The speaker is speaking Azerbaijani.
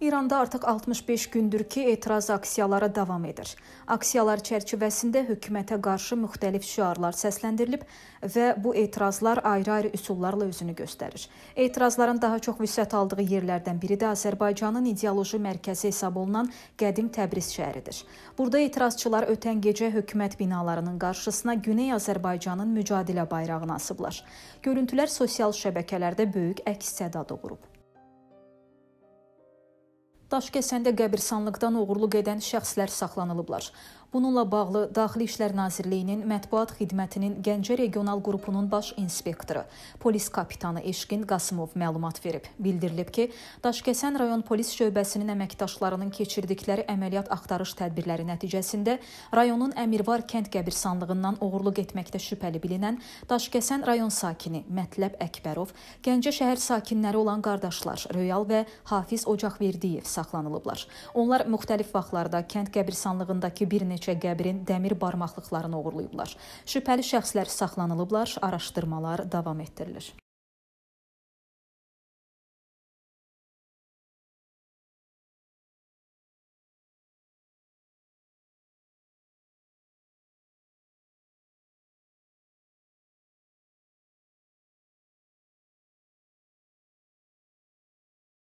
İranda artıq 65 gündür ki, etiraz aksiyaları davam edir. Aksiyalar çərçivəsində hökumətə qarşı müxtəlif şüarlar səsləndirilib və bu etirazlar ayrı-ayrı üsullarla özünü göstərir. Etirazların daha çox vüsət aldığı yerlərdən biri də Azərbaycanın ideoloji mərkəzi hesab olunan qədim Təbriz şəhəridir. Burada etirazçılar ötən gecə hökumət binalarının qarşısına Güney Azərbaycanın mücadilə bayrağını asıblar. Görüntülər sosial şəbəkələrdə böyük əks-səda doğurub. Daşkəsəndə qəbirstanlıqdan oğurluq edən şəxslər saxlanılıblar. Bununla bağlı Daxili İşlər Nazirliyinin mətbuat xidmətinin Gəncə regional qrupunun baş inspektoru, polis kapitanı Eşqin Qasımov məlumat verib. Bildirilib ki, Daşkəsən rayon polis şöbəsinin əməkdaşlarının keçirdikləri əməliyyat axtarış tədbirləri nəticəsində rayonun Əmirvar kənd qəbirstanlığından oğurluq etməkdə şübhəli bilinən Daşkəsən rayon sakini Mətləb Əkbərov, Gəncə şəhər sakinləri olan qardaşlar Röyal və Hafiz Ocaqverdiyev saxlanılıblar. Onlar müxtəlif vaxtlarda kənd qəbirstanlığındakı bir neçə bircə qəbrin dəmir barmaqlıqlarını oğurlayıblar. Şübhəli şəxslər saxlanılıblar, araşdırmalar davam etdirilir.